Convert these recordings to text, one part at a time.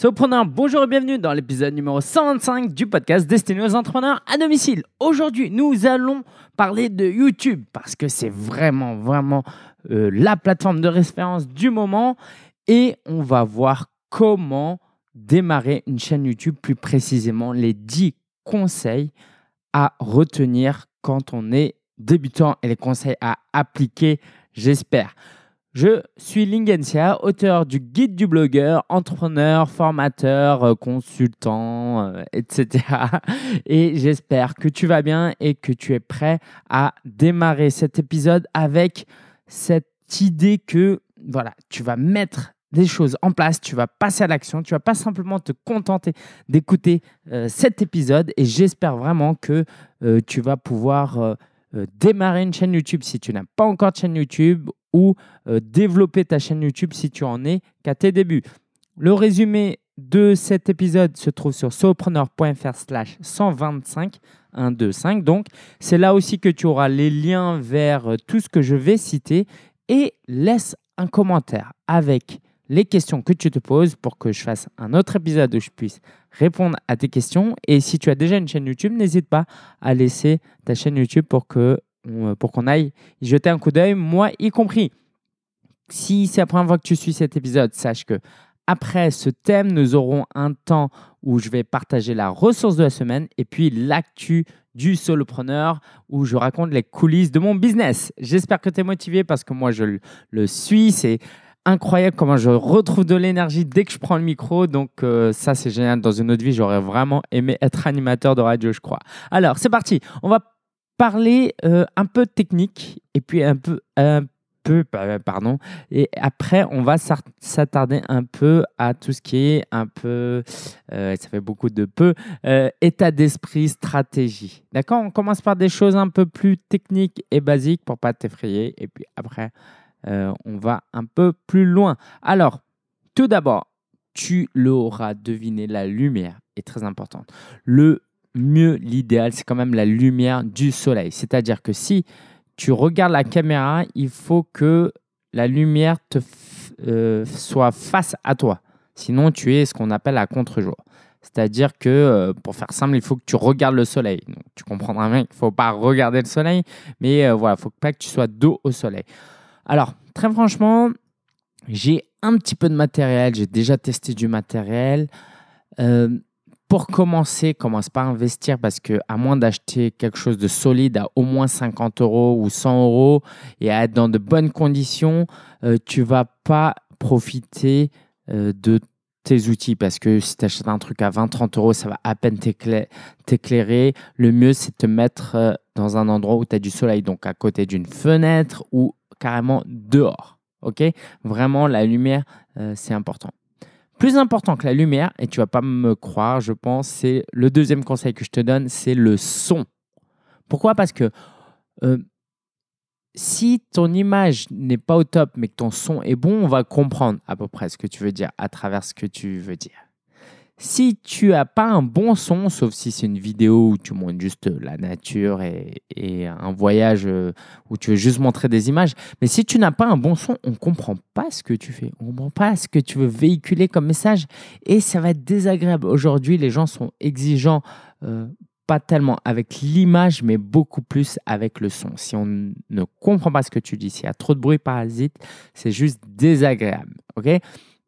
Sopreneur, bonjour et bienvenue dans l'épisode numéro 125 du podcast destiné aux entrepreneurs à domicile. Aujourd'hui, nous allons parler de YouTube parce que c'est vraiment, vraiment euh, la plateforme de référence du moment et on va voir comment démarrer une chaîne YouTube, plus précisément les 10 conseils à retenir quand on est débutant et les conseils à appliquer, j'espère. Je suis Lingensia, auteur du guide du blogueur, entrepreneur, formateur, euh, consultant, euh, etc. Et j'espère que tu vas bien et que tu es prêt à démarrer cet épisode avec cette idée que voilà, tu vas mettre des choses en place, tu vas passer à l'action, tu vas pas simplement te contenter d'écouter euh, cet épisode et j'espère vraiment que tu vas pouvoir démarrer une chaîne YouTube si tu n'as pas encore de chaîne YouTube ou euh, développer ta chaîne YouTube si tu en es qu'à tes débuts. Le résumé de cet épisode se trouve sur sopreneur.fr slash 125, Donc, c'est là aussi que tu auras les liens vers euh, tout ce que je vais citer et laisse un commentaire avec les questions que tu te poses pour que je fasse un autre épisode où je puisse répondre à tes questions. Et si tu as déjà une chaîne YouTube, n'hésite pas à laisser ta chaîne YouTube pour que euh, pour qu'on aille jeter un coup d'œil, moi y compris. Si c'est la première fois que tu suis cet épisode, sache que après ce thème, nous aurons un temps où je vais partager la ressource de la semaine et puis l'actu du solopreneur où je raconte les coulisses de mon business. J'espère que tu es motivé parce que moi je le suis, c'est incroyable comment je retrouve de l'énergie dès que je prends le micro. Donc euh, ça c'est génial. Dans une autre vie, j'aurais vraiment aimé être animateur de radio, je crois. Alors c'est parti. On va parler euh, un peu technique et puis un peu, un peu pardon. Et après, on va s'attarder un peu à tout ce qui est un peu, euh, ça fait beaucoup de peu, euh, état d'esprit, stratégie. D'accord On commence par des choses un peu plus techniques et basiques pour pas t'effrayer. Et puis après, on va un peu plus loin. Alors, tout d'abord, tu l'auras deviné, la lumière est très importante. Le mieux l'idéal, c'est quand même la lumière du soleil. C'est-à-dire que si tu regardes la caméra, il faut que la lumière te euh, soit face à toi. Sinon, tu es ce qu'on appelle à contre-jour. C'est-à-dire que, euh, pour faire simple, il faut que tu regardes le soleil. tu comprendras bien qu'il ne faut pas regarder le soleil, mais euh, voilà, il ne faut pas que tu sois dos au soleil. Alors, très franchement, j'ai un petit peu de matériel, j'ai déjà testé du matériel pour commencer, commence pas à investir parce que à moins d'acheter quelque chose de solide à au moins 50 euros ou 100 euros et à être dans de bonnes conditions, euh, tu vas pas profiter euh, de tes outils parce que si tu achètes un truc à 20-30 euros, ça va à peine t'éclairer. Le mieux, c'est de te mettre euh, dans un endroit où tu as du soleil, donc à côté d'une fenêtre ou carrément dehors. Ok Vraiment, la lumière, c'est important. Plus important que la lumière, et tu vas pas me croire, je pense, c'est le deuxième conseil que je te donne, c'est le son. Pourquoi Parce que euh, si ton image n'est pas au top, mais que ton son est bon, on va comprendre à peu près ce que tu veux dire à travers ce que tu veux dire. Si tu n'as pas un bon son, sauf si c'est une vidéo où tu montres juste euh, la nature et, un voyage euh, où tu veux juste montrer des images, mais si tu n'as pas un bon son, on comprend pas ce que tu fais, on ne comprend pas ce que tu veux véhiculer comme message et ça va être désagréable. Aujourd'hui, les gens sont exigeants. Euh, pas tellement avec l'image, mais beaucoup plus avec le son. Si on ne comprend pas ce que tu dis, s'il y a trop de bruit parasite, c'est juste désagréable. ok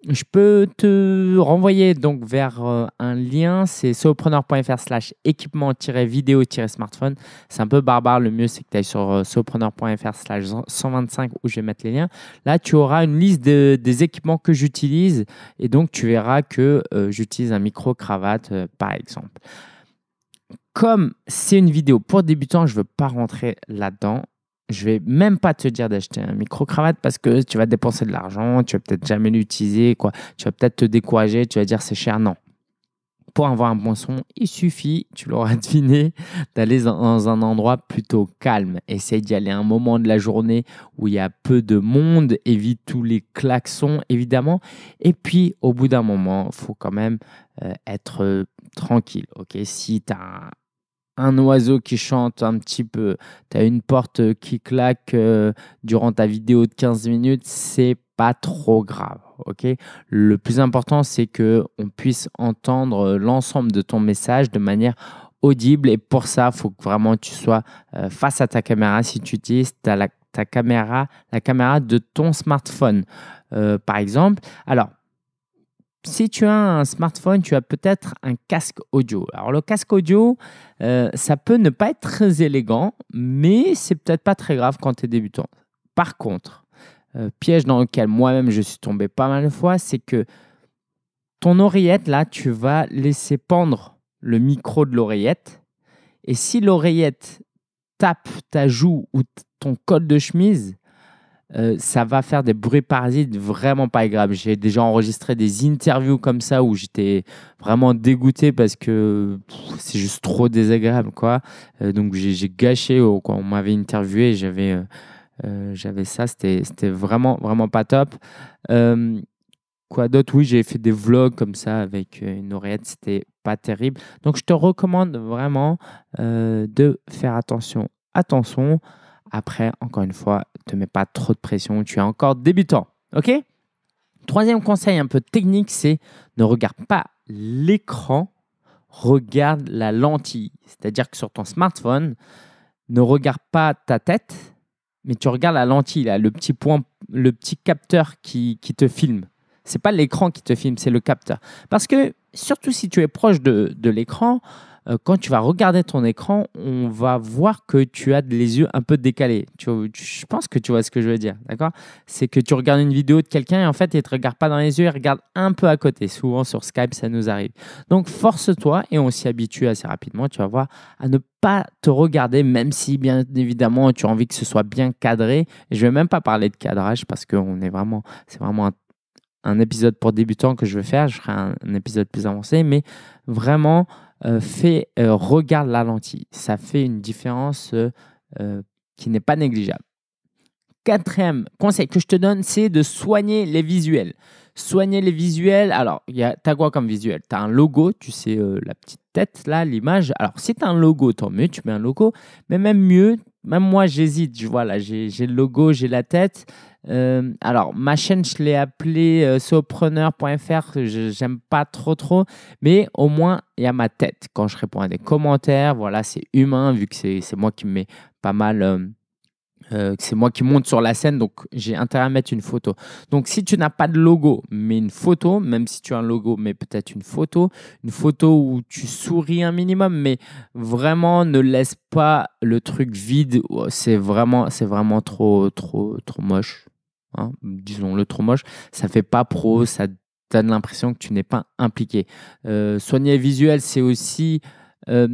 je peux te renvoyer donc vers euh, un lien, c'est sopreneur.fr slash équipement-vidéo-smartphone. C'est un peu barbare, le mieux c'est que tu ailles sur euh, sopreneur.fr slash 125 où je vais mettre les liens. Là, tu auras une liste des équipements que j'utilise et donc tu verras que euh, j'utilise un micro-cravate par exemple. Comme c'est une vidéo pour débutants, je ne veux pas rentrer là-dedans je vais même pas te dire d'acheter un micro-cravate parce que tu vas dépenser de l'argent, tu vas peut-être jamais l'utiliser, quoi. Tu vas peut-être te décourager, tu vas dire c'est cher. Non. Pour avoir un bon son, il suffit, tu l'auras deviné, d'aller dans un endroit plutôt calme. Essaye d'y aller un moment de la journée où il y a peu de monde, évite tous les klaxons, évidemment. Et puis, au bout d'un moment, il faut quand même euh, être euh, tranquille. ok si tu as un oiseau qui chante un petit peu, tu as une porte qui claque euh, durant ta vidéo de 15 minutes, c'est pas trop grave, OK Le plus important c'est que on puisse entendre l'ensemble de ton message de manière audible et pour ça, faut que vraiment tu sois euh, face à ta caméra si tu utilises ta, caméra, la caméra de ton smartphone euh, par exemple. Alors si tu as un smartphone, tu as peut-être un casque audio. Alors le casque audio, euh, ça peut ne pas être très élégant, mais c'est peut-être pas très grave quand tu es débutant. Par contre, euh, piège dans lequel moi-même je suis tombé pas mal de fois, c'est que ton oreillette, là, tu vas laisser pendre le micro de l'oreillette. Et si l'oreillette tape ta joue ou ton col de chemise, euh, ça va faire des bruits parasites vraiment pas agréables. J'ai déjà enregistré des interviews comme ça où j'étais vraiment dégoûté parce que c'est juste trop désagréable, quoi. Euh, donc j'ai gâché quoi on m'avait interviewé, j'avais euh, j'avais ça, c'était vraiment vraiment pas top. Quoi d'autre Oui, j'ai fait des vlogs comme ça avec une oreillette, c'était pas terrible. Donc je te recommande vraiment de faire attention. Attention. Après, encore une fois, te mets pas trop de pression, tu es encore débutant. OK Troisième conseil un peu technique, c'est ne regarde pas l'écran, regarde la lentille. C'est-à-dire que sur ton smartphone, ne regarde pas ta tête, mais tu regardes la lentille, là, le petit point, le petit capteur qui, te filme. C'est pas l'écran qui te filme, c'est le capteur. Parce que surtout si tu es proche de l'écran, euh, quand tu vas regarder ton écran, on va voir que tu as les yeux un peu décalés. je pense que tu vois ce que je veux dire, d'accord C'est que tu regardes une vidéo de quelqu'un et en fait, il ne te regarde pas dans les yeux, il regarde un peu à côté. Souvent sur Skype, ça nous arrive. Donc, force-toi et on s'y habitue assez rapidement, tu vas voir, à ne pas te regarder, même si, bien évidemment, tu as envie que ce soit bien cadré. je ne vais même pas parler de cadrage parce que c'est vraiment, vraiment un épisode pour débutants que je veux faire, je ferai un, épisode plus avancé, mais vraiment euh, fait, euh, regarde la lentille. Ça fait une différence euh, qui n'est pas négligeable. Quatrième conseil que je te donne, c'est de soigner les visuels. Soigner les visuels. Alors, tu as quoi comme visuel Tu as un logo, tu sais, la petite tête, là, l'image. Alors, si tu un logo, tant mieux, tu mets un logo. Mais même mieux, même moi, j'hésite. Je vois, là, j'ai le logo, j'ai la tête. Euh, alors, ma chaîne, je l'ai appelée euh, sopreneur.fr, j'aime pas trop trop, mais au moins, il y a ma tête quand je réponds à des commentaires. Voilà, c'est humain, vu que c'est moi qui mets pas mal... Euh, euh, c'est moi qui monte sur la scène, donc j'ai intérêt à mettre une photo. Donc si tu n'as pas de logo, mais une photo, même si tu as un logo, mais peut-être une photo, une photo où tu souris un minimum, mais vraiment ne laisse pas le truc vide. Oh, c'est vraiment, c'est vraiment trop, trop, trop moche. Hein, disons-le trop moche, ça fait pas pro, ça donne l'impression que tu n'es pas impliqué. Euh, soigner visuel, c'est aussi euh,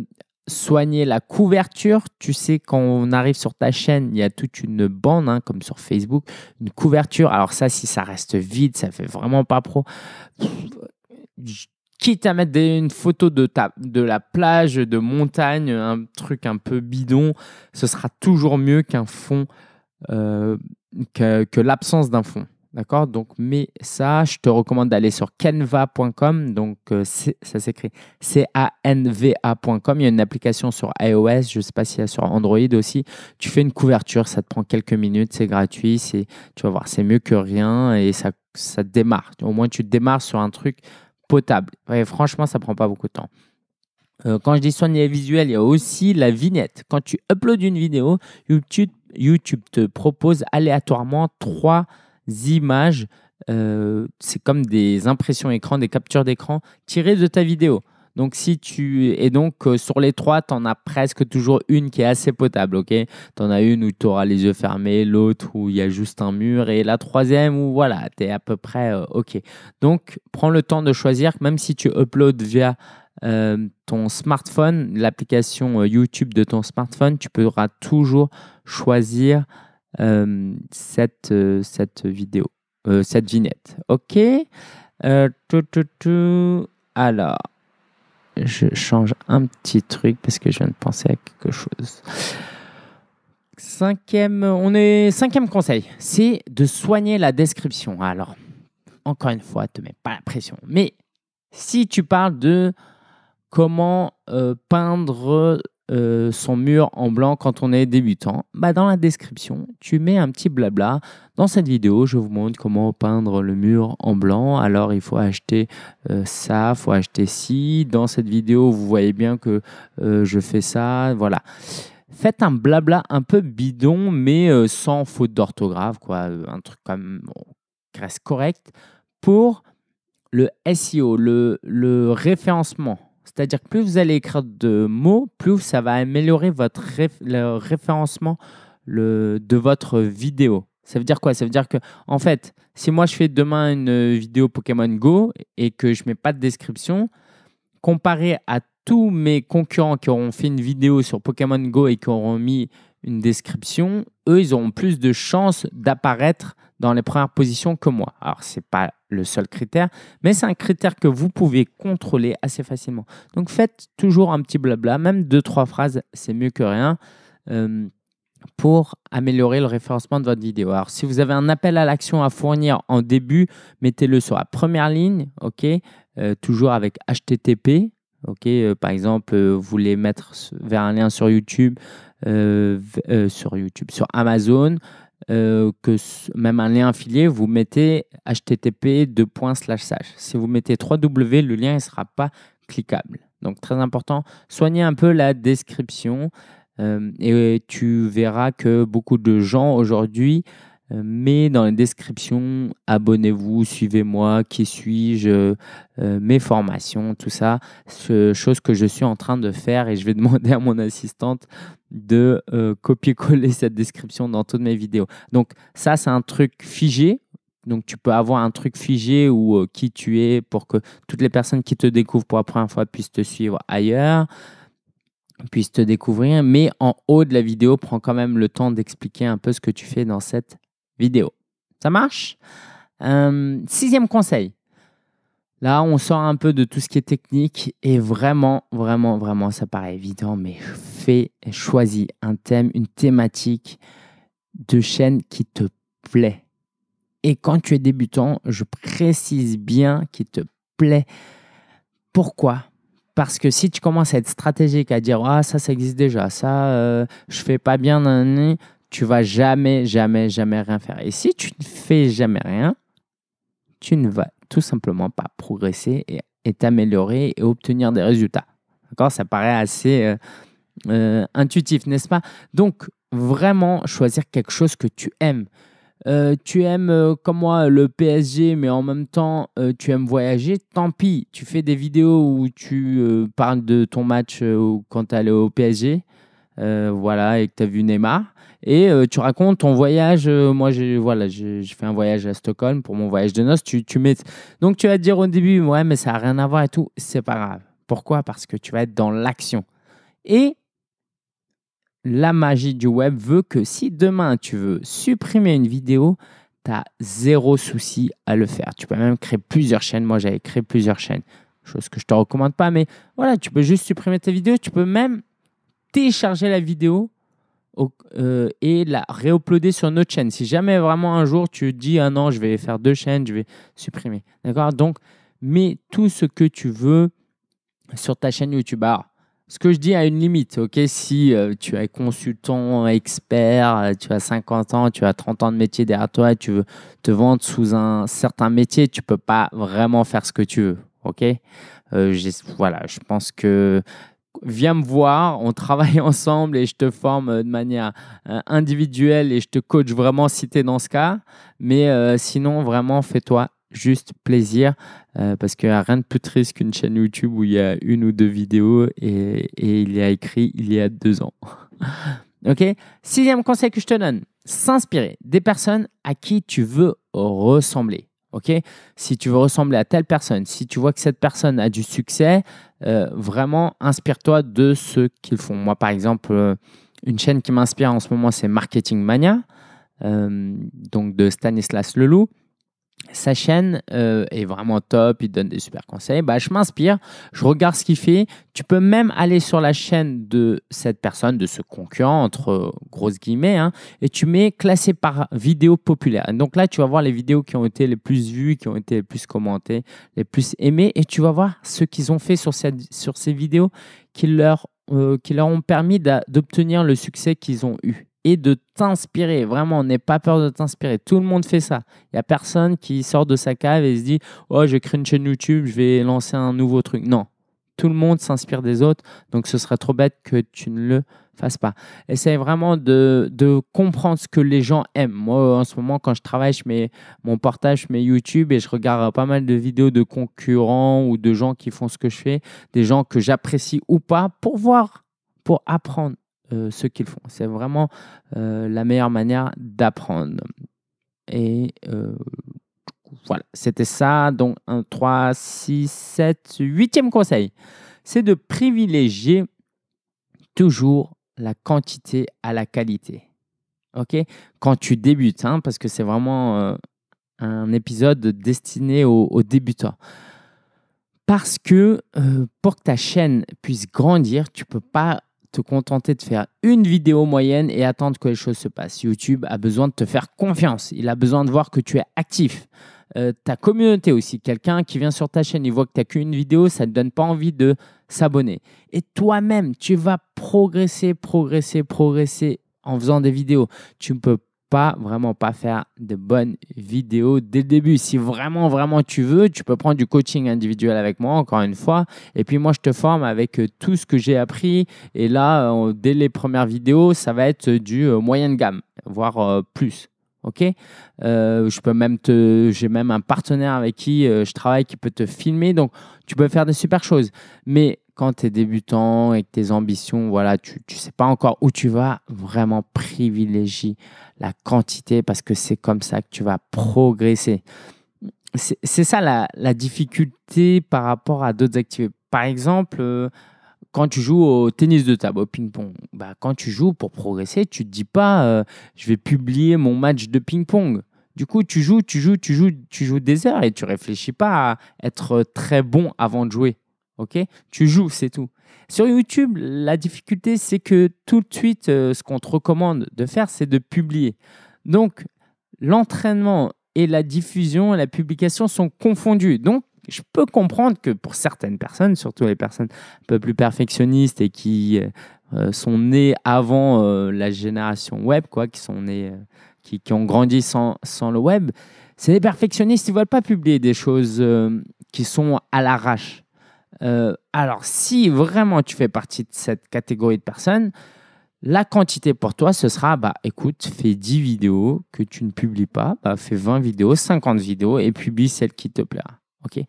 soigner la couverture. Tu sais, quand on arrive sur ta chaîne, il y a toute une bande, hein, comme sur Facebook, une couverture. Alors ça, si ça reste vide, ça fait vraiment pas pro. Quitte à mettre une photo de, ta, de la plage, de montagne, un truc un peu bidon, ce sera toujours mieux qu'un fond euh, que, l'absence d'un fond. D'accord Donc, mais ça, je te recommande d'aller sur canva.com. Donc, euh, ça s'écrit C-A-N-V-A.com. Il y a une application sur iOS. Je ne sais pas s'il y a sur Android aussi. Tu fais une couverture. Ça te prend quelques minutes. C'est gratuit. Tu vas voir, c'est mieux que rien. Et ça, ça démarre. Au moins, tu démarres sur un truc potable. Et franchement, ça ne prend pas beaucoup de temps euh, quand je dis soigner visuel, il y a aussi la vignette. Quand tu uploads une vidéo, YouTube YouTube te propose aléatoirement trois images. Euh, c'est comme des impressions écran, des captures d'écran tirées de ta vidéo. Donc si tu et donc euh, sur les trois, tu en as presque toujours une qui est assez potable, OK Tu en as une où tu auras les yeux fermés, l'autre où il y a juste un mur et la troisième où voilà, tu es à peu près euh, OK. Donc prends le temps de choisir même si tu uploads via euh, ton smartphone, l'application euh, YouTube de ton smartphone, tu pourras toujours choisir euh, cette, cette vidéo, cette vignette. OK tout, tout, tout. Alors, je change un petit truc parce que je viens de penser à quelque chose. Cinquième, on est cinquième conseil, c'est de soigner la description. Alors, encore une fois, te mets pas la pression. Mais si tu parles de comment euh, peindre euh, son mur en blanc quand on est débutant bah Dans la description, tu mets un petit blabla. Dans cette vidéo, je vous montre comment peindre le mur en blanc. Alors, il faut acheter euh, ça, il faut acheter ci. Dans cette vidéo, vous voyez bien que je fais ça. Voilà. Faites un blabla un peu bidon, mais sans faute d'orthographe, quoi. Un truc comme bon, reste correct pour le SEO, le référencement c'est-à-dire que plus vous allez écrire de mots, plus ça va améliorer votre le référencement le, de votre vidéo. Ça veut dire quoi Ça veut dire que, en fait, si moi je fais demain une vidéo Pokémon Go et que je ne mets pas de description, comparé à tous mes concurrents qui auront fait une vidéo sur Pokémon Go et qui auront mis une description, eux, ils auront plus de chances d'apparaître dans les premières positions que moi. Alors, ce n'est pas le seul critère, mais c'est un critère que vous pouvez contrôler assez facilement. Donc faites toujours un petit blabla, même deux, trois phrases, c'est mieux que rien. Euh, pour améliorer le référencement de votre vidéo. Alors, si vous avez un appel à l'action à fournir en début, mettez-le sur la première ligne, ok, euh, toujours avec HTTP, euh, par exemple, vous voulez mettre vers un lien sur YouTube, sur YouTube, sur Amazon, euh, que même un lien affilié, vous mettez http Si vous mettez 3w, le lien ne sera pas cliquable. Donc très important, soignez un peu la description euh, et tu verras que beaucoup de gens aujourd'hui euh, mais dans les descriptions, abonnez-vous, suivez-moi, qui suis-je, euh, mes formations, tout ça, ce, chose que je suis en train de faire et je vais demander à mon assistante de euh, copier-coller cette description dans toutes mes vidéos. Donc ça, c'est un truc figé. Donc tu peux avoir un truc figé ou qui tu es pour que toutes les personnes qui te découvrent pour la première fois puissent te suivre ailleurs puissent te découvrir, mais en haut de la vidéo, prends quand même le temps d'expliquer un peu ce que tu fais dans cette vidéo. Ça marche euh, Sixième conseil. Là, on sort un peu de tout ce qui est technique et vraiment, vraiment, vraiment, ça paraît évident, mais fais, choisis un thème, une thématique de chaîne qui te plaît. Et quand tu es débutant, je précise bien qu'il te plaît. Pourquoi Parce que si tu commences à être stratégique, à dire ah ça ça existe déjà, ça euh, je fais pas bien, tu vas jamais, jamais, jamais rien faire. Et si tu ne fais jamais rien, tu ne vas tout simplement pas progresser et, t'améliorer et obtenir des résultats. D'accord Ça paraît assez euh, euh, intuitif, n'est-ce pas Donc, vraiment choisir quelque chose que tu aimes. Euh, tu aimes comme moi le PSG, mais en même temps tu aimes voyager, tant pis. Tu fais des vidéos où tu parles de ton match quand tu allé au PSG. Euh, voilà, et que tu as vu Neymar. Et euh, tu racontes ton voyage. Euh, moi, j'ai voilà, fait un voyage à Stockholm pour mon voyage de noces. Tu, tu mets... Donc, tu vas te dire au début, ouais, mais ça n'a rien à voir et tout. C'est pas grave. Pourquoi Parce que tu vas être dans l'action. Et la magie du web veut que si demain tu veux supprimer une vidéo, tu as zéro souci à le faire. Tu peux même créer plusieurs chaînes. Moi, j'avais créé plusieurs chaînes, chose que je te recommande pas, mais voilà, tu peux juste supprimer tes vidéos Tu peux même télécharger la vidéo euh, et la réuploader sur notre chaîne. Si jamais vraiment un jour tu dis ah an, je vais faire deux chaînes, je vais supprimer. D'accord Donc, mets tout ce que tu veux sur ta chaîne YouTube. Alors, ce que je dis a une limite, ok Si euh, tu es consultant, expert, euh, tu as 50 ans, tu as 30 ans de métier derrière toi, tu veux te vendre sous un certain métier, tu peux pas vraiment faire ce que tu veux, ok Voilà, je pense que viens me voir, on travaille ensemble et je te forme euh, de manière euh, individuelle et je te coach vraiment si tu es dans ce cas. Mais euh, sinon, vraiment, fais-toi juste plaisir parce qu'il n'y a rien de plus triste qu'une chaîne YouTube où il y a une ou deux vidéos et, et il y a écrit il y a deux ans. ok Sixième conseil que je te donne, s'inspirer des personnes à qui tu veux ressembler. Si tu veux ressembler à telle personne, si tu vois que cette personne a du succès, euh, vraiment inspire-toi de ce qu'ils font. Moi, par exemple, euh, une chaîne qui m'inspire en ce moment, c'est Marketing Mania, euh, donc de Stanislas Leloup sa chaîne euh, est vraiment top, il donne des super conseils. Bah, je m'inspire, je regarde ce qu'il fait. Tu peux même aller sur la chaîne de cette personne, de ce concurrent, entre grosses guillemets, hein, et tu mets classé par vidéo populaire. Donc là, tu vas voir les vidéos qui ont été les plus vues, qui ont été les plus commentées, les plus aimées, et tu vas voir ce qu'ils ont fait sur, ces vidéos leur, euh, qui leur ont permis d'obtenir le succès qu'ils ont eu et de t'inspirer. Vraiment, n'aie pas peur de t'inspirer. Tout le monde fait ça. Il n'y a personne qui sort de sa cave et se dit Oh, je crée une chaîne YouTube, je vais lancer un nouveau truc. Non. Tout le monde s'inspire des autres, donc ce serait trop bête que tu ne le fasses pas. Essaye vraiment de, comprendre ce que les gens aiment. Moi, en ce moment, quand je travaille, je mets mon portage, je mets YouTube et je regarde pas mal de vidéos de concurrents ou de gens qui font ce que je fais, des gens que j'apprécie ou pas, pour voir, pour apprendre euh, ce qu'ils font. C'est vraiment euh, la meilleure manière d'apprendre. Et euh, voilà, c'était ça. Donc, un 3, 6, 7, 8e conseil, c'est de privilégier toujours la quantité à la qualité. OK Quand tu débutes, hein, parce que c'est vraiment un épisode destiné aux, débutants. Parce que pour que ta chaîne puisse grandir, tu ne peux pas te contenter de faire une vidéo moyenne et attendre que les choses se passent. YouTube a besoin de te faire confiance. Il a besoin de voir que tu es actif. Euh, ta communauté aussi, quelqu'un qui vient sur ta chaîne, il voit que tu n'as qu'une vidéo, ça ne te donne pas envie de s'abonner. Et toi-même, tu vas progresser, progresser, progresser en faisant des vidéos. Tu ne peux pas vraiment pas faire de bonnes vidéos dès le début. Si vraiment, vraiment tu veux, tu peux prendre du coaching individuel avec moi, encore une fois. Et puis moi, je te forme avec euh, tout ce que j'ai appris. Et là, euh, dès les premières vidéos, ça va être du euh, moyen de gamme, voire plus. Ok, je peux même te, j'ai même un partenaire avec qui je travaille qui peut te filmer, donc tu peux faire des super choses. Mais quand tu es débutant et que tes ambitions, voilà, tu ne sais pas encore où tu vas, vraiment privilégie la quantité parce que c'est comme ça que tu vas progresser. C'est ça la, la, difficulté par rapport à d'autres activités. Par exemple, euh, quand tu joues au tennis de table, au ping-pong, bah, quand tu joues pour progresser, tu ne te dis pas euh, je vais publier mon match de ping-pong. Du coup, tu joues, tu joues, tu joues, tu joues des heures et tu réfléchis pas à être très bon avant de jouer. Ok Tu joues, c'est tout. Sur YouTube, la difficulté, c'est que tout de suite, euh, ce qu'on te recommande de faire, c'est de publier. Donc, l'entraînement et la diffusion et la publication sont confondus. Donc, je peux comprendre que pour certaines personnes, surtout les personnes un peu plus perfectionnistes et qui euh, euh, sont nées avant la génération web, quoi, qui sont nées, qui, ont grandi sans, sans le web, c'est des perfectionnistes, ils ne veulent pas publier des choses qui sont à l'arrache. Euh, alors, si vraiment tu fais partie de cette catégorie de personnes, la quantité pour toi, ce sera, bah, écoute, fais 10 vidéos que tu ne publies pas, bah, fais 20 vidéos, 50 vidéos et publie celle qui te plaira. ok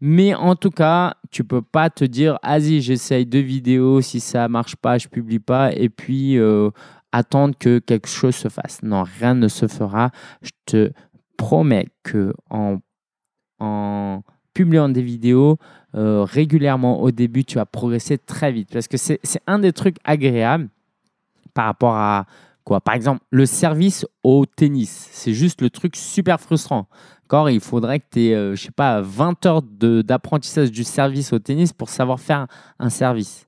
Mais en tout cas, tu peux pas te dire, vas-y, j'essaye deux vidéos, si ça marche pas, je publie pas, et puis euh, attendre que quelque chose se fasse. Non, rien ne se fera. Je te promets que en, en publiant des vidéos, euh, régulièrement au début, tu vas progresser très vite. Parce que c'est un des trucs agréables par rapport à quoi Par exemple, le service au tennis, c'est juste le truc super frustrant. il faudrait que tu aies, euh, je sais pas, 20 heures d'apprentissage du service au tennis pour savoir faire un service.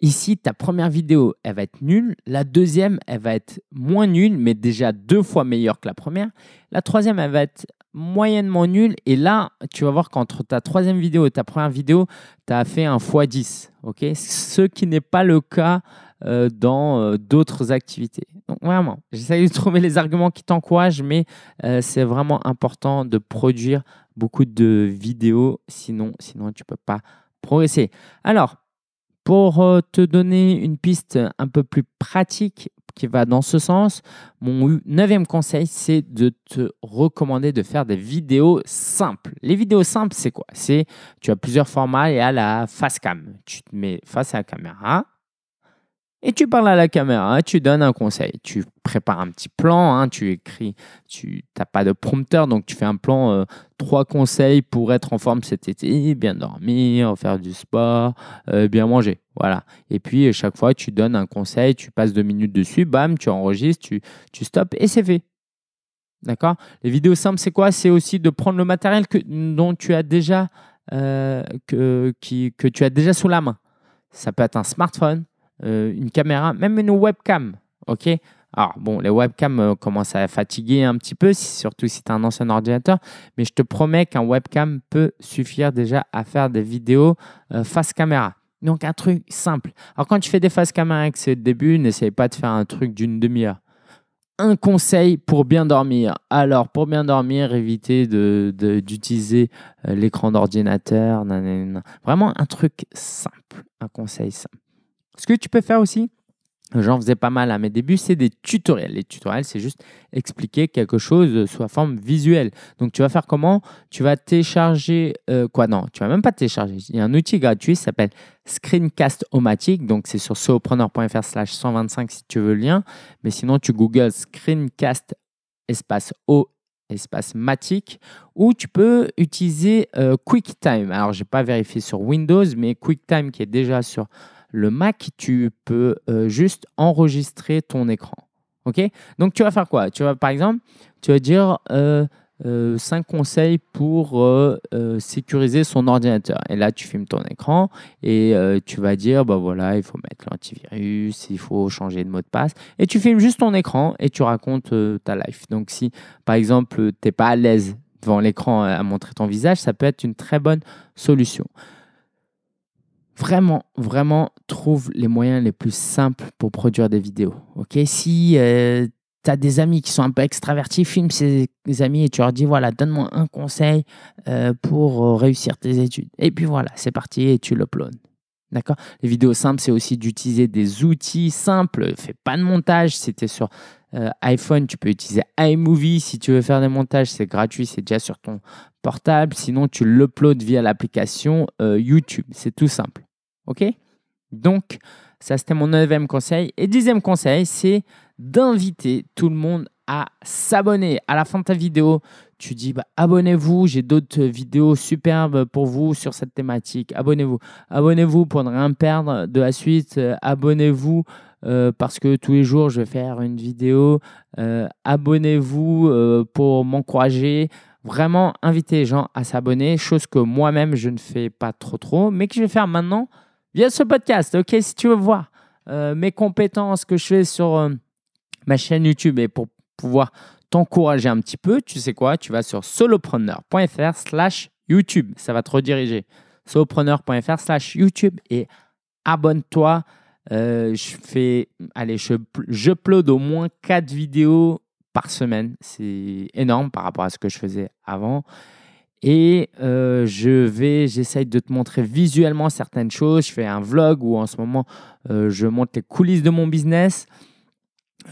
Ici, ta première vidéo, elle va être nulle. La deuxième, elle va être moins nulle, mais déjà deux fois meilleure que la première. La troisième, elle va être moyennement nul. Et là, tu vas voir qu'entre ta troisième vidéo et ta première vidéo, tu as fait un x10. ok Ce qui n'est pas le cas euh, dans euh, d'autres activités. Donc vraiment, j'essaie de trouver les arguments qui t'encouragent, mais euh, c'est vraiment important de produire beaucoup de vidéos, sinon, sinon tu ne peux pas progresser. Alors, pour te donner une piste un peu plus pratique qui va dans ce sens. Mon neuvième conseil, c'est de te recommander de faire des vidéos simples. Les vidéos simples, c'est quoi C'est tu as plusieurs formats et à la face cam. Tu te mets face à la caméra, et tu parles à la caméra, hein, tu donnes un conseil, tu prépares un petit plan, hein, tu écris, tu n'as pas de prompteur, donc tu fais un plan, euh, trois conseils pour être en forme cet été, bien dormir, faire du sport, euh, bien manger. Voilà. Et puis, chaque fois, tu donnes un conseil, tu passes deux minutes dessus, bam, tu enregistres, tu, stops et c'est fait. D'accord Les vidéos simples, c'est quoi C'est aussi de prendre le matériel que, dont tu as déjà, euh, que, que tu as déjà sous la main. Ça peut être un smartphone, euh, une caméra, même une webcam. OK Alors, bon, les webcams euh, commencent à fatiguer un petit peu, surtout si tu as un ancien ordinateur, mais je te promets qu'un webcam peut suffire déjà à faire des vidéos euh, face caméra. Donc, un truc simple. Alors, quand tu fais des face caméra avec ces débuts, début, n'essaye pas de faire un truc d'une demi-heure un conseil pour bien dormir. Alors, pour bien dormir, évitez d'utiliser de, l'écran d'ordinateur. Vraiment un truc simple, un conseil simple. Ce que tu peux faire aussi, j'en faisais pas mal à mes débuts, c'est des tutoriels. Les tutoriels, c'est juste expliquer quelque chose sous la forme visuelle. Donc, tu vas faire comment Tu vas télécharger euh, quoi Non, tu vas même pas télécharger. Il y a un outil gratuit qui s'appelle Screencast Omatic. Donc, c'est sur seopreneur.fr slash 125 si tu veux le lien. Mais sinon, tu googles Screencast espace O espace Matic, ou tu peux utiliser euh, QuickTime. Alors, je n'ai pas vérifié sur Windows, mais QuickTime qui est déjà sur le Mac, tu peux euh, juste enregistrer ton écran. OK Donc, tu vas faire quoi Tu vas, par exemple, tu vas dire euh, euh, cinq 5 conseils pour sécuriser son ordinateur. Et là, tu filmes ton écran et tu vas dire, bah voilà, il faut mettre l'antivirus, il faut changer de mot de passe. Et tu filmes juste ton écran et tu racontes ta life. Donc, si, par exemple, tu n'es pas à l'aise devant l'écran à montrer ton visage, ça peut être une très bonne solution vraiment, vraiment, trouve les moyens les plus simples pour produire des vidéos. Ok, si euh, tu as des amis qui sont un peu extravertis, filme ces amis et tu leur dis voilà, donne-moi un conseil euh, pour euh, réussir tes études. Et puis voilà, c'est parti et tu l'uploades. D'accord Les vidéos simples, c'est aussi d'utiliser des outils simples. Fais pas de montage. Si tu es sur iPhone, tu peux utiliser iMovie. Si tu veux faire des montages, c'est gratuit, c'est déjà sur ton portable. Sinon, tu l'uploades via l'application YouTube. C'est tout simple. OK Donc, ça, c'était mon neuvième conseil. Et dixième conseil, c'est d'inviter tout le monde à s'abonner. À la fin de ta vidéo, tu dis bah, abonnez-vous, j'ai d'autres vidéos superbes pour vous sur cette thématique. Abonnez-vous. Abonnez-vous pour ne rien perdre de la suite. Euh, abonnez-vous euh, parce que tous les jours, je vais faire une vidéo. Euh, abonnez-vous pour m'encourager. Vraiment, invitez les gens à s'abonner, chose que moi-même, je ne fais pas trop trop, mais que je vais faire maintenant via ce podcast. Ok, si tu veux voir euh, mes compétences que je fais sur euh, ma chaîne YouTube et pour pouvoir t'encourager un petit peu, tu sais quoi, tu vas sur solopreneur.fr slash YouTube. Ça va te rediriger. solopreneur.fr slash YouTube et abonne-toi. Euh, je fais, allez, je, je au moins 4 vidéos par semaine. C'est énorme par rapport à ce que je faisais avant. Et euh, je vais, j'essaye de te montrer visuellement certaines choses. Je fais un vlog où en ce moment, euh, je monte les coulisses de mon business.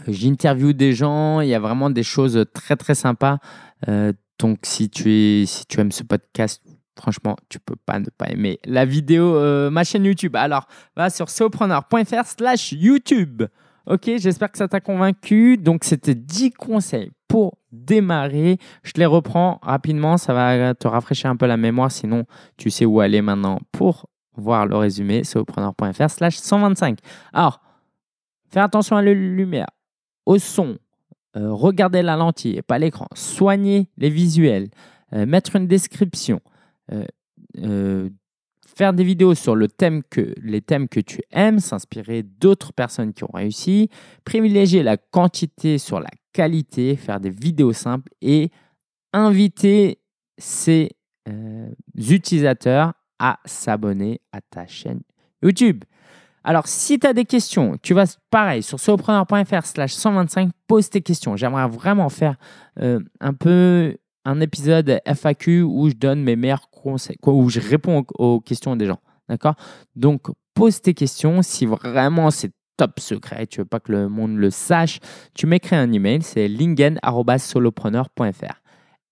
J'interviewe des gens. Il y a vraiment des choses très très sympas. Euh, donc si tu, aimes ce podcast, franchement, tu peux pas ne pas aimer la vidéo, ma chaîne YouTube. Alors, va sur sopreneur.fr slash YouTube. Ok, j'espère que ça t'a convaincu. Donc, c'était 10 conseils pour démarrer. Je les reprends rapidement. Ça va te rafraîchir un peu la mémoire. Sinon, tu sais où aller maintenant pour voir le résumé. C'est aupreneur.fr slash 125. Alors, faire attention à la lumière, au son, euh, regarder la lentille et pas l'écran, soigner les visuels, euh, mettre une description. Euh, faire des vidéos sur le thème que, les thèmes que tu aimes, s'inspirer d'autres personnes qui ont réussi, privilégier la quantité sur la qualité, faire des vidéos simples et inviter ses euh, utilisateurs à s'abonner à ta chaîne YouTube. Alors, si tu as des questions, tu vas pareil sur sopreneur.fr slash 125, pose tes questions. J'aimerais vraiment faire euh, un peu un épisode FAQ où je donne mes meilleurs conseils, où je réponds aux, questions des gens. D'accord Donc, pose tes questions si vraiment c'est top secret, tu veux pas que le monde le sache. Tu m'écris un email, c'est lingen.solopreneur.fr.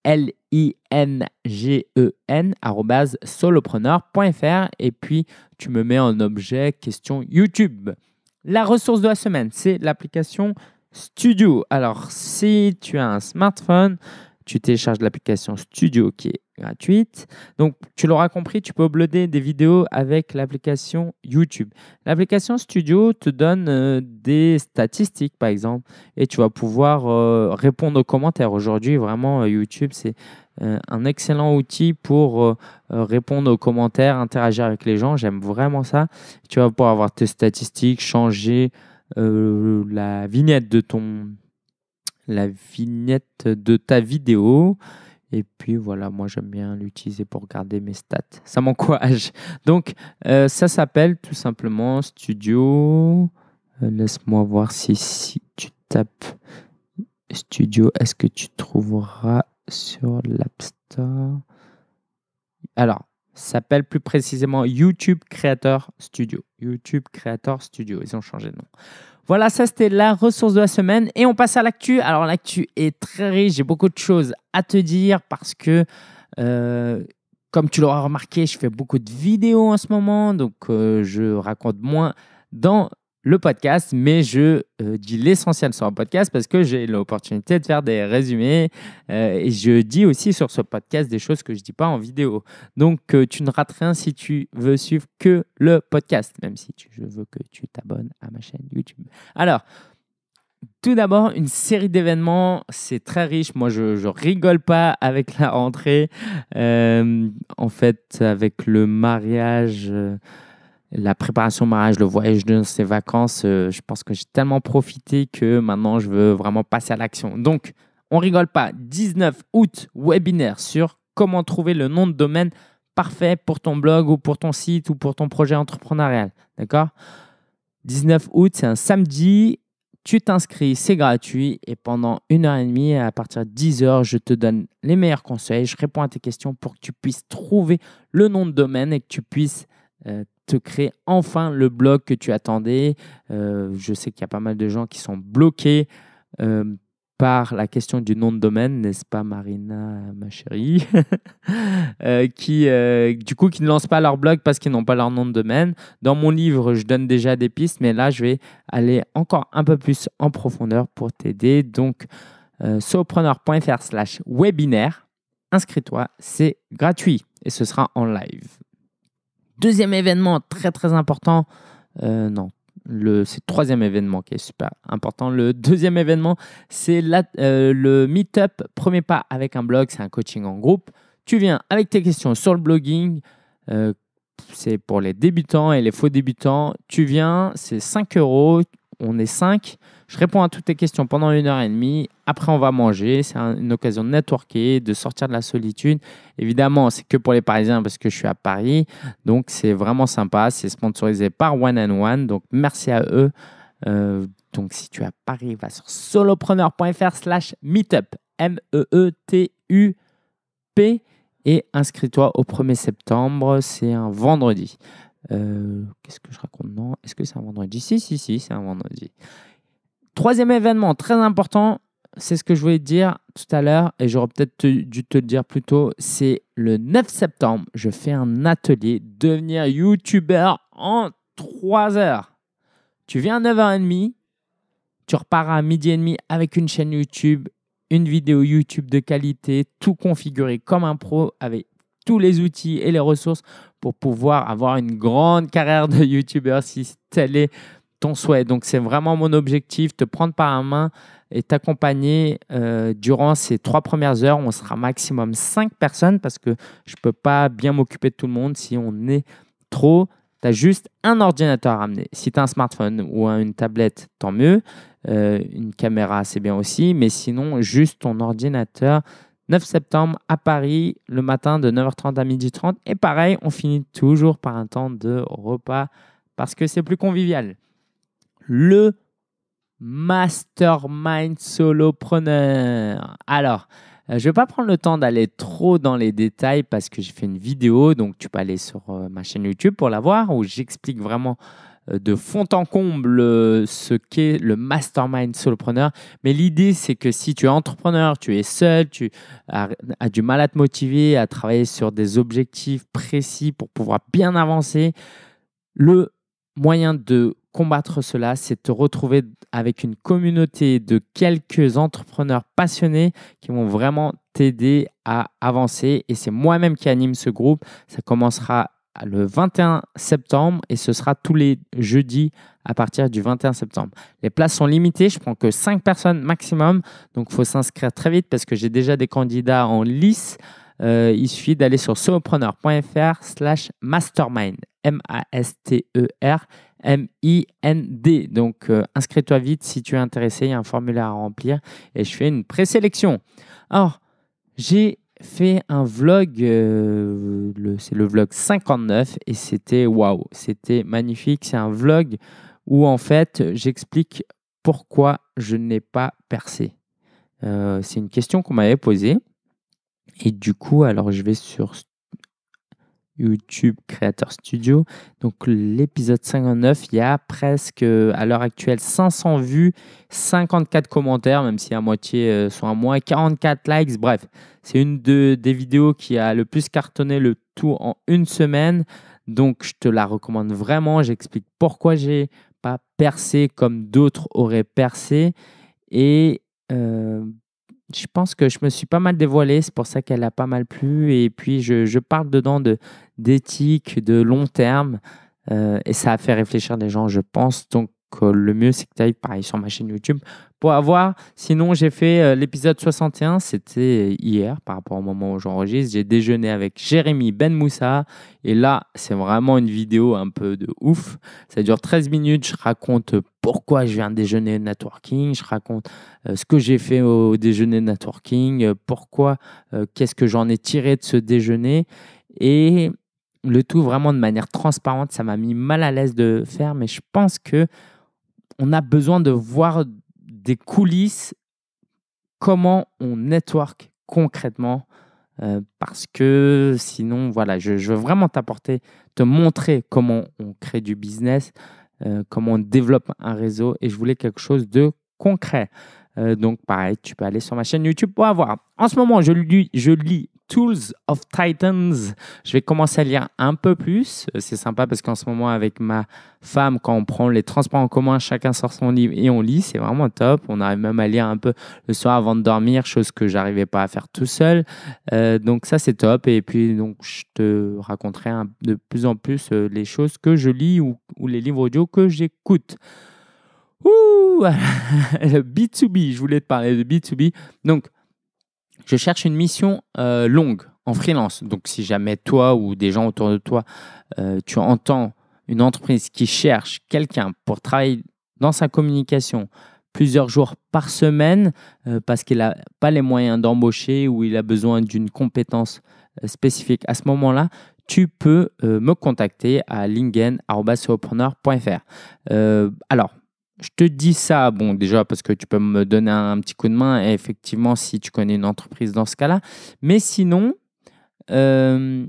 l i n g e nsolopreneurfr et puis tu me mets en objet question YouTube. La ressource de la semaine, c'est l'application Studio. Alors, si tu as un smartphone, tu télécharges l'application Studio qui est gratuite. Donc, tu l'auras compris, tu peux uploader des vidéos avec l'application YouTube. L'application Studio te donne euh, des statistiques, par exemple, et tu vas pouvoir euh, répondre aux commentaires. Aujourd'hui, vraiment, euh, YouTube, c'est un excellent outil pour répondre aux commentaires, interagir avec les gens. J'aime vraiment ça. Tu vas pouvoir avoir tes statistiques, changer la vignette de ton la vignette de ta vidéo. Et puis voilà, moi j'aime bien l'utiliser pour garder mes stats. Ça m'encourage. Donc euh, ça s'appelle tout simplement Studio. Euh, laisse-moi voir si, si tu tapes Studio, est-ce que tu trouveras sur l'App Store Alors, ça s'appelle plus précisément YouTube Creator Studio. YouTube Creator Studio, ils ont changé de nom. Voilà, ça c'était la ressource de la semaine. Et on passe à l'actu. Alors l'actu est très riche, j'ai beaucoup de choses à te dire parce que, euh, comme tu l'auras remarqué, je fais beaucoup de vidéos en ce moment, donc euh, je raconte moins dans le podcast, mais je euh, dis l'essentiel sur un podcast parce que j'ai l'opportunité de faire des résumés euh, et je dis aussi sur ce podcast des choses que je ne dis pas en vidéo. Donc euh, tu ne rates rien si tu veux suivre que le podcast, même si je veux que tu t'abonnes à ma chaîne YouTube. Alors, tout d'abord, une série d'événements, c'est très riche. Moi, je, je, rigole pas avec la rentrée. en fait, avec le mariage la préparation au mariage, le voyage de ces vacances, euh, je pense que j'ai tellement profité que maintenant je veux vraiment passer à l'action. Donc, on rigole pas, 19 août, webinaire sur comment trouver le nom de domaine parfait pour ton blog ou pour ton site ou pour ton projet entrepreneurial. D'accord 19 août, c'est un samedi. Tu t'inscris, c'est gratuit et pendant une heure et demie, à partir de 10 heures, je te donne les meilleurs conseils. Je réponds à tes questions pour que tu puisses trouver le nom de domaine et que tu puisses euh, te crée enfin le blog que tu attendais. Euh, je sais qu'il y a pas mal de gens qui sont bloqués euh, par la question du nom de domaine, n'est-ce pas Marina, ma chérie, euh, qui du coup qui ne lancent pas leur blog parce qu'ils n'ont pas leur nom de domaine. Dans mon livre, je donne déjà des pistes, mais là, je vais aller encore un peu plus en profondeur pour t'aider. Donc, sopreneur.fr slash webinaire, inscris-toi, c'est gratuit et ce sera en live. Deuxième événement très très important, euh, non, c'est le troisième événement qui est super important. Le deuxième événement, c'est euh, le meet-up premier pas avec un blog, c'est un coaching en groupe. Tu viens avec tes questions sur le blogging, euh, c'est pour les débutants et les faux débutants. Tu viens, c'est 5 euros, on est 5. Je réponds à toutes tes questions pendant une heure et demie. Après, on va manger. C'est une occasion de networker, de sortir de la solitude. Évidemment, c'est que pour les Parisiens parce que je suis à Paris. Donc, c'est vraiment sympa. C'est sponsorisé par One and One. Donc, merci à eux. Euh, donc, si tu es à Paris, va sur solopreneur.fr slash meetup. M-E-E-T-U-P. Et inscris-toi au 1er septembre. C'est un vendredi. Euh, qu'est-ce que je raconte Non, est-ce que c'est un vendredi Si, si, si, c'est un vendredi. Troisième événement très important, c'est ce que je voulais dire tout à l'heure et j'aurais peut-être dû te le dire plus tôt, c'est le 9 septembre, je fais un atelier devenir youtubeur en 3 heures. Tu viens à 9h30, tu repars à midi et demi avec une chaîne YouTube, une vidéo YouTube de qualité, tout configuré comme un pro avec tous les outils et les ressources pour pouvoir avoir une grande carrière de youtubeur si tel est souhait. Donc c'est vraiment mon objectif, te prendre par la main et t'accompagner euh, durant ces trois premières heures. On sera maximum cinq personnes parce que je peux pas bien m'occuper de tout le monde si on est trop. Tu as juste un ordinateur à ramener. Si tu as un smartphone ou une tablette, tant mieux. Euh, une caméra, c'est bien aussi. Mais sinon, juste ton ordinateur. 9 septembre à Paris, le matin de 9h30 à 12h30. Et pareil, on finit toujours par un temps de repas parce que c'est plus convivial le mastermind solopreneur. Alors, euh, je ne vais pas prendre le temps d'aller trop dans les détails parce que j'ai fait une vidéo, donc tu peux aller sur euh, ma chaîne YouTube pour la voir où j'explique vraiment euh, de fond en comble ce qu'est le mastermind solopreneur. Mais l'idée, c'est que si tu es entrepreneur, tu es seul, tu as, du mal à te motiver, à travailler sur des objectifs précis pour pouvoir bien avancer, le moyen de combattre cela, c'est te retrouver avec une communauté de quelques entrepreneurs passionnés qui vont vraiment t'aider à avancer. Et c'est moi-même qui anime ce groupe. Ça commencera le 21 septembre et ce sera tous les jeudis à partir du 21 septembre. Les places sont limitées, je prends que 5 personnes maximum, donc il faut s'inscrire très vite parce que j'ai déjà des candidats en lice. Euh, il suffit d'aller sur sopreneur.fr slash mastermind, M-A-S-T-E-R M-I-N-D. Donc euh, inscris-toi vite si tu es intéressé, il y a un formulaire à remplir et je fais une présélection. Alors, j'ai fait un vlog, euh, c'est le vlog 59 et c'était waouh, c'était magnifique. C'est un vlog où en fait j'explique pourquoi je n'ai pas percé. Euh, c'est une question qu'on m'avait posée. Et du coup, alors je vais sur YouTube Creator Studio. Donc l'épisode 59, il y a presque euh, à l'heure actuelle 500 vues, 54 commentaires, même si à moitié euh, sont à moins, 44 likes. Bref, c'est une des vidéos qui a le plus cartonné le tout en une semaine. Donc je te la recommande vraiment. J'explique pourquoi j'ai pas percé comme d'autres auraient percé. Et euh, je pense que je me suis pas mal dévoilé, c'est pour ça qu'elle a pas mal plu. Et puis, je, parle dedans de d'éthique, de long terme, euh, et ça a fait réfléchir des gens, je pense. Donc, le mieux, c'est que tu ailles pareil sur ma chaîne YouTube pour avoir. Sinon, j'ai fait euh, l'épisode 61, c'était hier par rapport au moment où j'enregistre. J'ai déjeuné avec Jérémy Ben Moussa et là, c'est vraiment une vidéo un peu de ouf. Ça dure 13 minutes. Je raconte pourquoi je viens déjeuner networking. Je raconte euh, ce que j'ai fait au déjeuner networking, euh, pourquoi, qu'est-ce que j'en ai tiré de ce déjeuner et le tout vraiment de manière transparente. Ça m'a mis mal à l'aise de faire, mais je pense que on a besoin de voir des coulisses, comment on network concrètement. Euh, parce que sinon, voilà, je, veux vraiment t'apporter, te montrer comment on crée du business, euh, comment on développe un réseau et je voulais quelque chose de concret. Euh, donc, pareil, tu peux aller sur ma chaîne YouTube pour avoir. En ce moment, je je lis Tools of Titans. Je vais commencer à lire un peu plus. Euh, c'est sympa parce qu'en ce moment, avec ma femme, quand on prend les transports en commun, chacun sort son livre et on lit. C'est vraiment top. On arrive même à lire un peu le soir avant de dormir, chose que j'arrivais pas à faire tout seul. Euh, donc ça, c'est top. Et puis, donc, je te raconterai de plus en plus euh, les choses que je lis ou, les livres audio que j'écoute. Ouh, le B2B, je voulais te parler de B2B. Donc, je cherche une mission euh, longue en freelance. Donc si jamais toi ou des gens autour de toi, euh, tu entends une entreprise qui cherche quelqu'un pour travailler dans sa communication plusieurs jours par semaine euh, parce qu'il n'a pas les moyens d'embaucher ou il a besoin d'une compétence spécifique, à ce moment-là, tu peux me contacter à Euh, alors, je te dis ça, bon, déjà parce que tu peux me donner un, petit coup de main, effectivement, si tu connais une entreprise dans ce cas-là. Mais sinon, euh,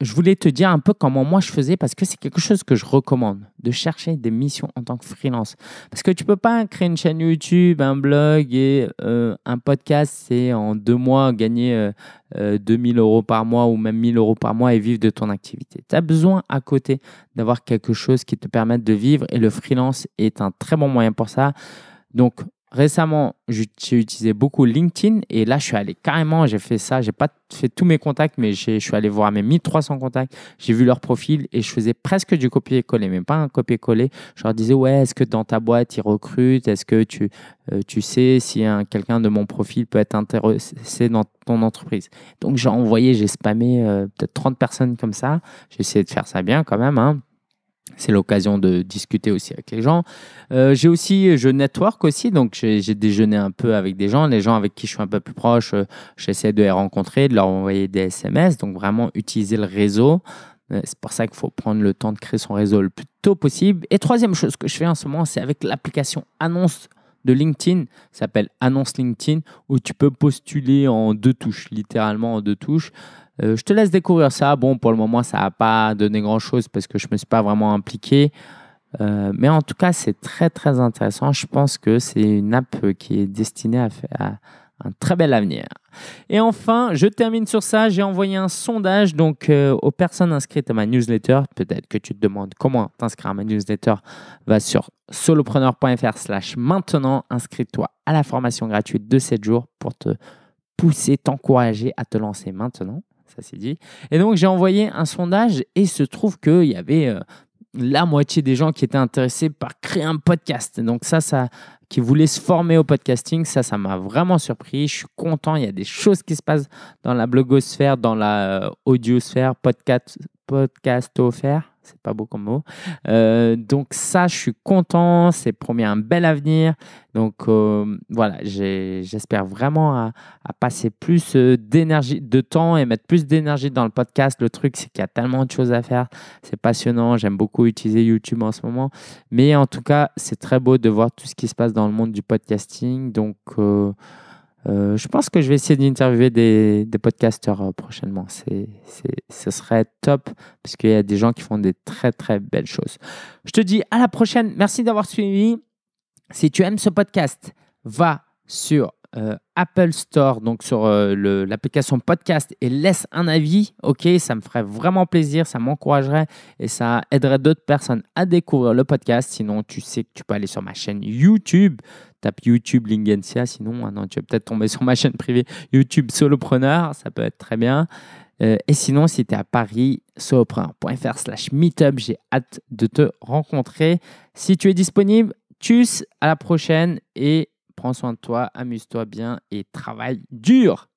je voulais te dire un peu comment moi je faisais parce que c'est quelque chose que je recommande de chercher des missions en tant que freelance parce que tu peux pas créer une chaîne YouTube, un blog et euh, un podcast et en deux mois gagner 2000 euh, euh, euros par mois ou même 1000 euros par mois et vivre de ton activité. Tu as besoin à côté d'avoir quelque chose qui te permette de vivre et le freelance est un très bon moyen pour ça. Donc récemment, j'ai utilisé beaucoup LinkedIn et là, je suis allé carrément, j'ai fait ça, j'ai pas fait tous mes contacts, mais je suis allé voir mes 1300 contacts, j'ai vu leur profil et je faisais presque du copier-coller, mais pas un copier-coller. Je leur disais, ouais, est-ce que dans ta boîte, ils recrutent Est-ce que tu, euh, tu sais si quelqu'un de mon profil peut être intéressé dans ton entreprise Donc, j'ai envoyé, j'ai spamé euh, peut-être 30 personnes comme ça. J'ai essayé de faire ça bien quand même, hein c'est l'occasion de discuter aussi avec les gens. Euh, j'ai aussi, je network aussi, donc j'ai déjeuné un peu avec des gens, les gens avec qui je suis un peu plus proche, euh, j'essaie de les rencontrer, de leur envoyer des SMS, donc vraiment utiliser le réseau. Euh, c'est pour ça qu'il faut prendre le temps de créer son réseau le plus tôt possible. Et troisième chose que je fais en ce moment, c'est avec l'application Annonce de LinkedIn, s'appelle Annonce LinkedIn, où tu peux postuler en deux touches, littéralement en deux touches. Euh, je te laisse découvrir ça. Bon, pour le moment, ça n'a pas donné grand-chose parce que je ne me suis pas vraiment impliqué. Euh, mais en tout cas, c'est très très intéressant. Je pense que c'est une app qui est destinée à, faire un très bel avenir. Et enfin, je termine sur ça. J'ai envoyé un sondage donc euh, aux personnes inscrites à ma newsletter. Peut-être que tu te demandes comment t'inscrire à ma newsletter. Va sur solopreneur.fr/slash maintenant. Inscris-toi à la formation gratuite de 7 jours pour te pousser, t'encourager à te lancer maintenant ça s'est dit. Et donc j'ai envoyé un sondage et il se trouve qu'il y avait euh, la moitié des gens qui étaient intéressés par créer un podcast. Donc ça, ça, qui voulait se former au podcasting, ça, ça m'a vraiment surpris. Je suis content. Il y a des choses qui se passent dans la blogosphère, dans la euh, audiosphère, podcast, podcastosphère c'est pas beau comme mot. Euh, donc ça, je suis content, c'est promis un bel avenir. Donc euh, voilà, j'espère vraiment à, passer plus euh, d'énergie, de temps et mettre plus d'énergie dans le podcast. Le truc, c'est qu'il y a tellement de choses à faire, c'est passionnant. J'aime beaucoup utiliser YouTube en ce moment, mais en tout cas, c'est très beau de voir tout ce qui se passe dans le monde du podcasting. Donc euh, euh, je pense que je vais essayer d'interviewer des, des podcasteurs euh, prochainement. C'est, ce serait top parce qu'il y a des gens qui font des très très belles choses. Je te dis à la prochaine. Merci d'avoir suivi. Si tu aimes ce podcast, va sur euh, Apple Store, donc sur l'application podcast et laisse un avis. Ok, ça me ferait vraiment plaisir, ça m'encouragerait et ça aiderait d'autres personnes à découvrir le podcast. Sinon, tu sais que tu peux aller sur ma chaîne YouTube. Tape YouTube Lingencia, sinon ah non, tu vas peut-être tomber sur ma chaîne privée YouTube Solopreneur, ça peut être très bien. Euh, et sinon, si tu es à Paris, solopreneur.fr slash meetup, j'ai hâte de te rencontrer. Si tu es disponible, tchuss, à la prochaine et prends soin de toi, amuse-toi bien et travaille dur.